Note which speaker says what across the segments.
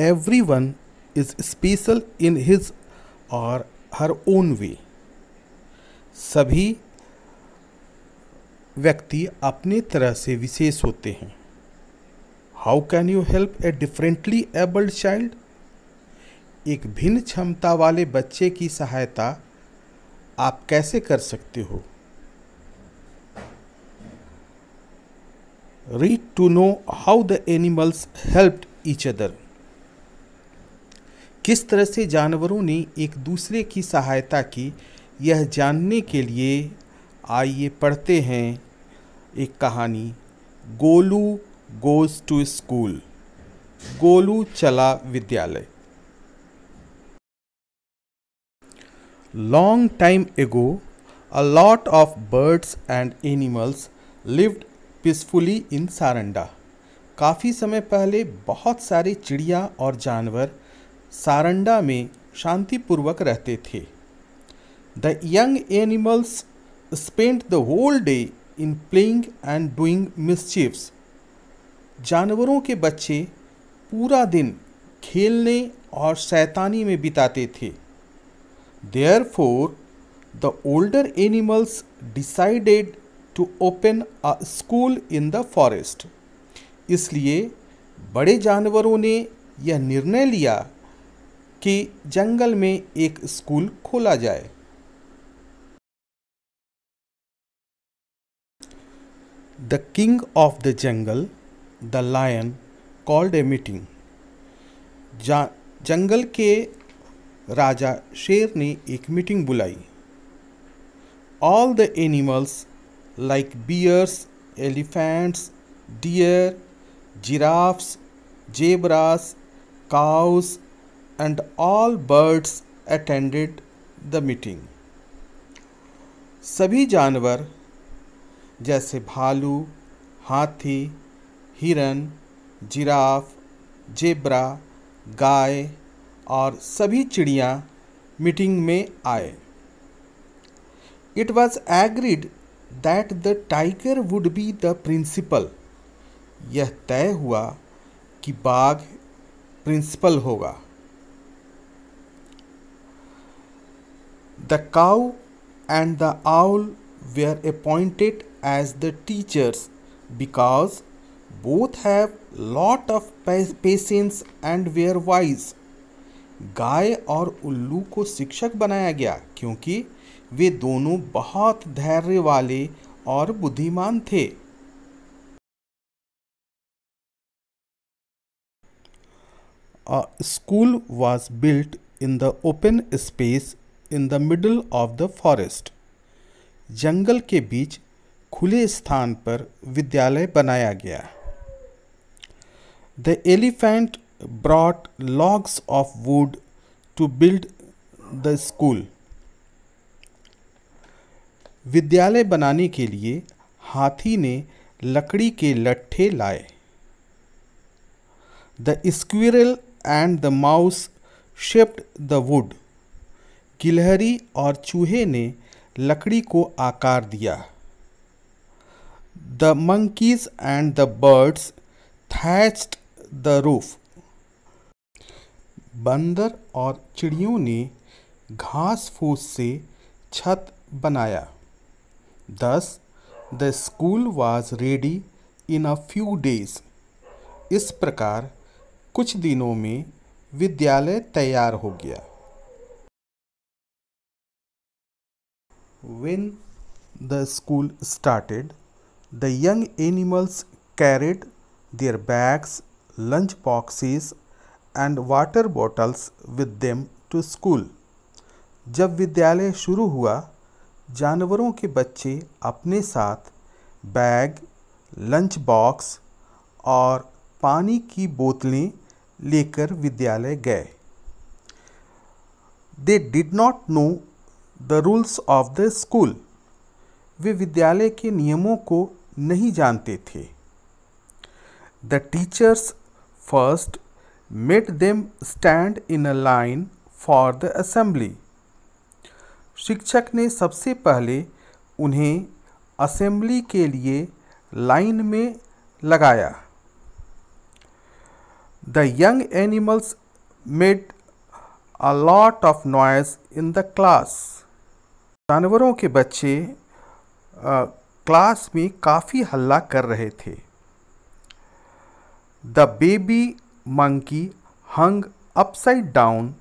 Speaker 1: Every everyone is special in his or her own way सभी व्यक्ति अपने तरह से विशेष होते हैं how can you help a differently abled child एक भिन्न क्षमता वाले बच्चे की सहायता आप कैसे कर सकते हो read to know how the animals help each other किस तरह से जानवरों ने एक दूसरे की सहायता की यह जानने के लिए आइए पढ़ते हैं एक कहानी Golu goes to school Golu चला विद्यालय long time ago a lot of birds and animals lived peacefully in Saranda काफ़ी समय पहले बहुत सारे चिड़िया और जानवर सारंडा में शांतिपूर्वक रहते थे the young animals spend the whole day in playing and doing mischiefs जानवरों के बच्चे पूरा दिन खेलने और शैतानी में बिताते थे therefore the older animals decided to open a school in the forest इसलिए बड़े जानवरों ने यह निर्णय लिया कि जंगल में एक स्कूल खोला जाए the king of the jungle the lion called a meeting जंगल के राजा शेर ने एक मीटिंग बुलाई all the animals like bears elephants deer giraffes zebras cows and all birds attended the meeting. सभी जानवर जैसे भालू हाथी हिरन जिराफ जेब्रा गाय और सभी चिड़िया मीटिंग में आए it was agreed that the tiger would be the principal यह तय हुआ कि बाघ प्रिंसिपल होगा The cow and the owl were appointed as the teachers because both have lot of patience and were wise. गाय और उल्लू को शिक्षक बनाया गया क्योंकि वे दोनों बहुत धैर्य वाले और बुद्धिमान थे school was built in the open space in the middle of the forest जंगल के बीच खुले स्थान पर विद्यालय बनाया गया the elephant brought logs of wood to build the school विद्यालय बनाने के लिए हाथी ने लकड़ी के लट्ठे लाए the squirrel and the mouse shaped the wood गिलहरी और चूहे ने लकड़ी को आकार दिया the monkeys and the birds thatched the roof बंदर और चिड़ियों ने घास फूस से छत बनाया thus the school was ready in a few days इस प्रकार कुछ दिनों में विद्यालय तैयार हो गया When the school started, the young animals carried their bags, lunch boxes, and water bottles with them to school. जब विद्यालय शुरू हुआ जानवरों के बच्चे अपने साथ बैग लंच बॉक्स और पानी की बोतलें लेकर विद्यालय गए they did not know the rules of the school वे विद्यालय के नियमों को नहीं जानते थे the teachers first made them stand in a line for the assembly शिक्षक ने सबसे पहले उन्हें असेंबली के लिए लाइन में लगाया the young animals made a lot of noise in the class जानवरों के बच्चे आ, क्लास में काफ़ी हल्ला कर रहे थे the baby monkey hung down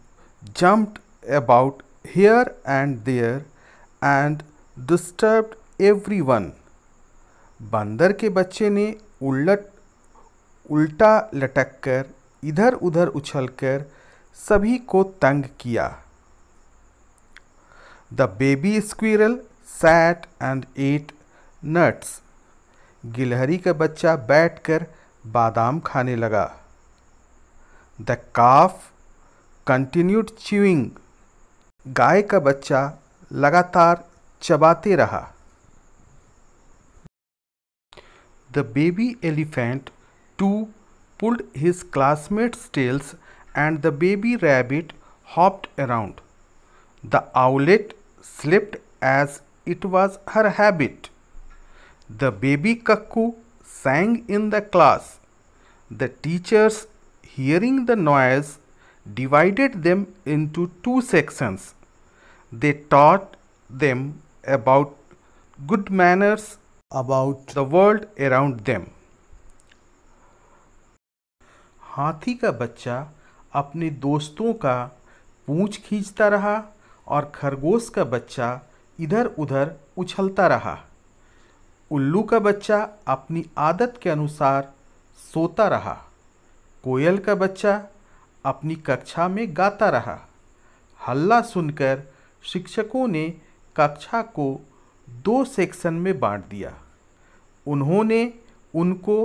Speaker 1: jumped about here and there and disturb everyone बंदर के बच्चे ने उलट उल्टा लटक कर इधर उधर उछलकर सभी को तंग किया The baby squirrel sat and ate nuts. गिलहरी का बच्चा बैठकर बादाम खाने लगा द काफ कंटिन्यूड च्यूइंग गाय का बच्चा लगातार चबाते रहा the baby elephant too pulled his classmates tails and the baby rabbit hopped around the owlet slept as it was her habit. The baby cuckoo sang in the class. The teachers, hearing the noise, divided them into two sections. They taught them about good manners, about the world around them. हाथी का बच्चा अपने दोस्तों का पूंछ खींचता रहा और खरगोश का बच्चा इधर उधर उछलता रहा उल्लू का बच्चा अपनी आदत के अनुसार सोता रहा कोयल का बच्चा अपनी कक्षा में गाता रहा हल्ला सुनकर शिक्षकों ने कक्षा को दो सेक्शन में बांट दिया उन्होंने उनको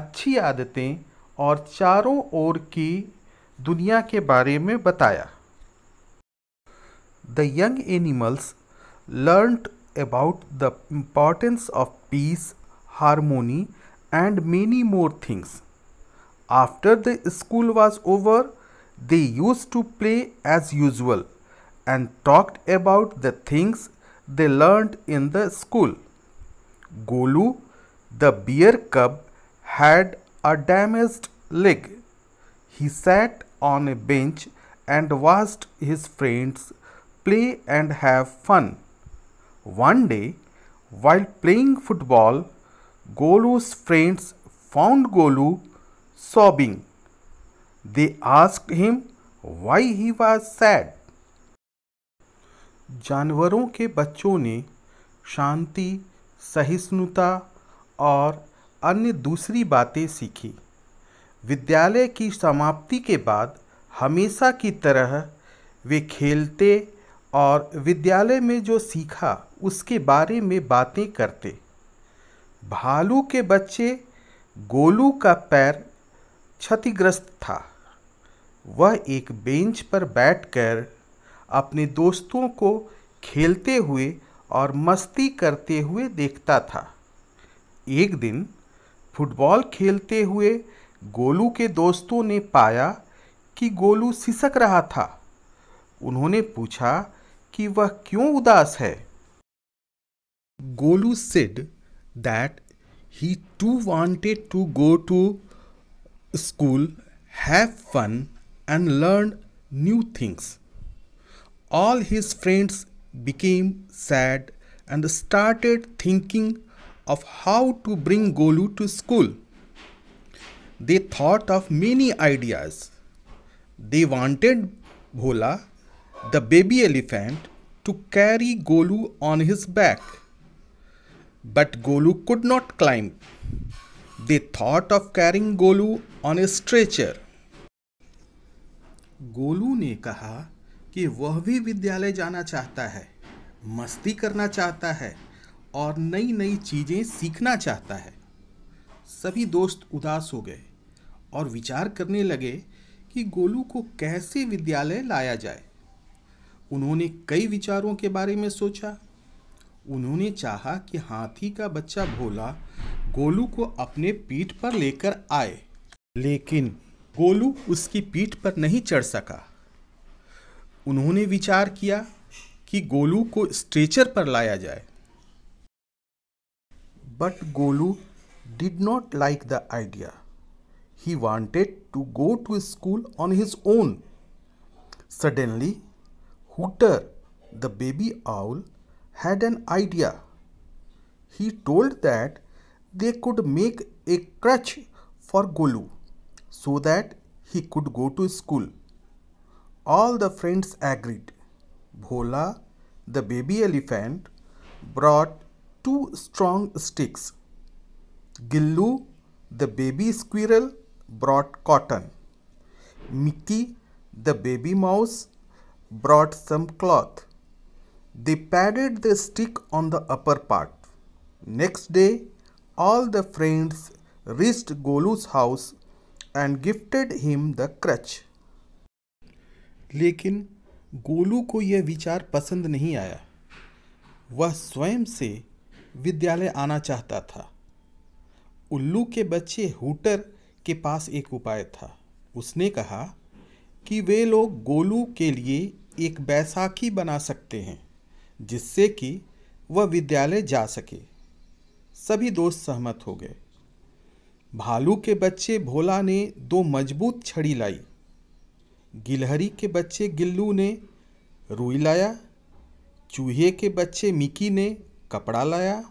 Speaker 1: अच्छी आदतें और चारों ओर की दुनिया के बारे में बताया the young animals learned about the importance of peace, harmony, and many more things. After the school was over, they used to play as usual and talked about the things they learned in the school. Golu, the bear cub, had a damaged leg. He sat on a bench and watched his friends play and have fun. One day, while playing football, Golu's friends found Golu sobbing. They asked him why he was sad. जानवरों के बच्चों ने शांति सहिष्णुता और अन्य दूसरी बातें सीखी विद्यालय की समाप्ति के बाद हमेशा की तरह वे खेलते और विद्यालय में जो सीखा उसके बारे में बातें करते भालू के बच्चे गोलू का पैर क्षतिग्रस्त था वह एक बेंच पर बैठकर अपने दोस्तों को खेलते हुए और मस्ती करते हुए देखता था एक दिन फुटबॉल खेलते हुए गोलू के दोस्तों ने पाया कि गोलू सिसक रहा था उन्होंने पूछा कि वह क्यों उदास है Golu said that he too wanted to go to school have fun and learn new things all his friends became sad and started thinking of how to bring Golu to school they thought of many ideas they wanted Bhola the baby elephant to carry Golu on his back. But Golu could not climb. They thought of carrying Golu on a stretcher. Golu ने कहा कि वह भी विद्यालय जाना चाहता है मस्ती करना चाहता है और नई नई चीज़ें सीखना चाहता है सभी दोस्त उदास हो गए और विचार करने लगे कि गोलू को कैसे विद्यालय लाया जाए उन्होंने कई विचारों के बारे में सोचा उन्होंने चाहा कि हाथी का बच्चा भोला गोलू को अपने पीठ पर लेकर आए लेकिन गोलू उसकी पीठ पर नहीं चढ़ सका उन्होंने विचार किया कि गोलू को स्ट्रेचर पर लाया जाए but Golu did not like the idea he wanted to go to school on his own suddenly Hooter, the baby owl, had an idea. He told that they could make a crutch for Golu so that he could go to school. All the friends agreed. Bhola, the baby elephant, brought two strong sticks. Gillu, the baby squirrel, brought cotton. Mickey, the baby mouse, brought some cloth. They padded the stick on the upper part. Next day, all the friends reached Golu's house and gifted him the crutch. लेकिन गोलू को यह विचार पसंद नहीं आया वह स्वयं से विद्यालय आना चाहता था उल्लू के बच्चे हुटर के पास एक उपाय था उसने कहा कि वे लोग गोलू के लिए एक बैसाखी बना सकते हैं जिससे कि वह विद्यालय जा सके सभी दोस्त सहमत हो गए भालू के बच्चे भोला ने दो मजबूत छड़ी लाई गिलहरी के बच्चे गिल्लू ने रुई लाया चूहे के बच्चे मिकी ने कपड़ा लाया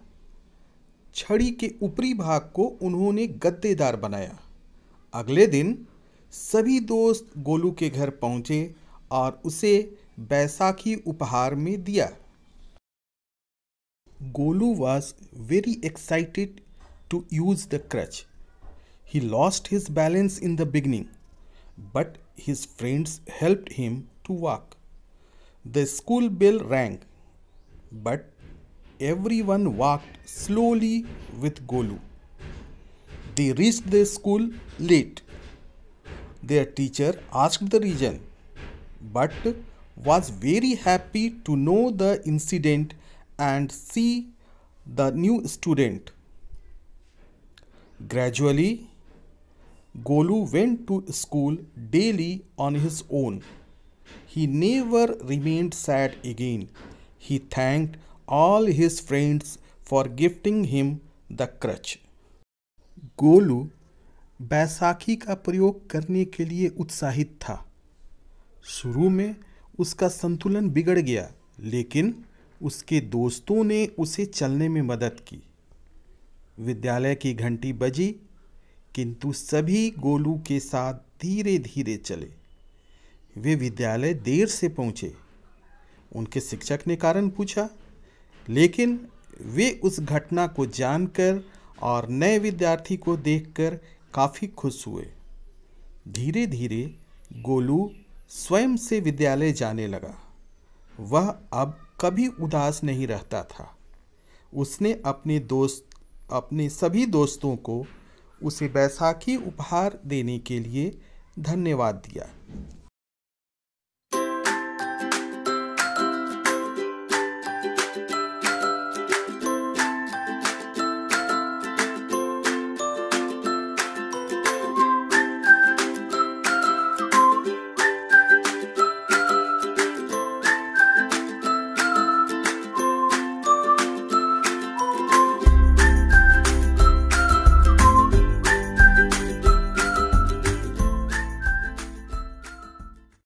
Speaker 1: छड़ी के ऊपरी भाग को उन्होंने गद्देदार बनाया अगले दिन सभी दोस्त गोलू के घर पहुंचे और उसे बैसाखी उपहार में दिया Golu was very excited to use the crutch he lost his balance in the beginning but his friends help him to walk the school bell rang but everyone walk slowly with Golu they reach the school late Their teacher asked the reason, but was very happy to know the incident and see the new student. Gradually, Golu went to school daily on his own. He never remained sad again. He thanked all his friends for gifting him the crutch. Golu बैसाखी का प्रयोग करने के लिए उत्साहित था शुरू में उसका संतुलन बिगड़ गया लेकिन उसके दोस्तों ने उसे चलने में मदद की विद्यालय की घंटी बजी किंतु सभी गोलू के साथ धीरे धीरे चले वे विद्यालय देर से पहुंचे उनके शिक्षक ने कारण पूछा लेकिन वे उस घटना को जानकर और नए विद्यार्थी को देखकर काफ़ी खुश हुए धीरे धीरे गोलू स्वयं से विद्यालय जाने लगा वह अब कभी उदास नहीं रहता था उसने अपने दोस्त अपने सभी दोस्तों को उसे बैसाखी उपहार देने के लिए धन्यवाद दिया